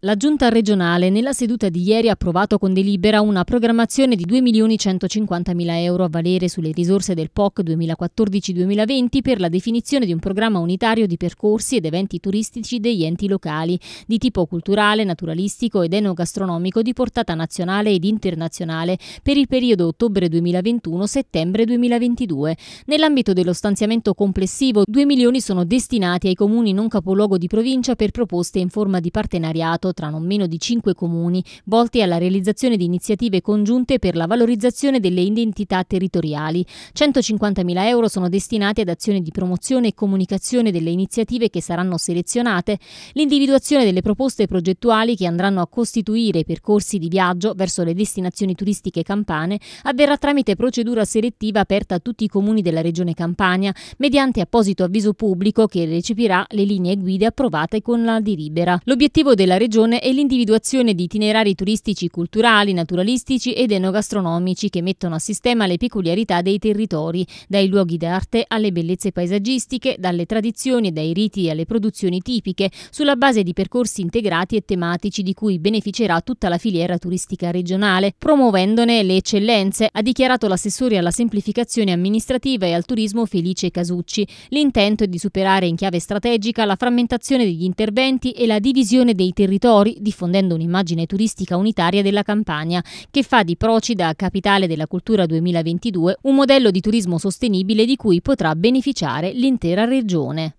La Giunta regionale nella seduta di ieri ha approvato con delibera una programmazione di 2.150.000 euro a valere sulle risorse del POC 2014-2020 per la definizione di un programma unitario di percorsi ed eventi turistici degli enti locali di tipo culturale, naturalistico ed enogastronomico di portata nazionale ed internazionale per il periodo ottobre 2021-settembre 2022. Nell'ambito dello stanziamento complessivo 2 milioni sono destinati ai comuni non capoluogo di provincia per proposte in forma di partenariato accordato tra non meno di cinque comuni volti alla realizzazione di iniziative congiunte per la valorizzazione delle identità territoriali. 150.000 euro sono destinati ad azioni di promozione e comunicazione delle iniziative che saranno selezionate, l'individuazione delle proposte progettuali che andranno a costituire percorsi di viaggio verso le destinazioni turistiche campane avverrà tramite procedura selettiva aperta a tutti i comuni della regione Campania mediante apposito avviso pubblico che recepirà le linee guide approvate con la delibera. L'obiettivo della regione regione è l'individuazione di itinerari turistici culturali, naturalistici ed enogastronomici che mettono a sistema le peculiarità dei territori, dai luoghi d'arte alle bellezze paesaggistiche, dalle tradizioni e dai riti alle produzioni tipiche, sulla base di percorsi integrati e tematici di cui beneficerà tutta la filiera turistica regionale, promuovendone le eccellenze, ha dichiarato l'assessore alla semplificazione amministrativa e al turismo Felice Casucci. L'intento è di superare in chiave strategica la frammentazione degli interventi e la divisione dei territori territori, diffondendo un'immagine turistica unitaria della Campania, che fa di Procida, capitale della cultura 2022, un modello di turismo sostenibile di cui potrà beneficiare l'intera regione.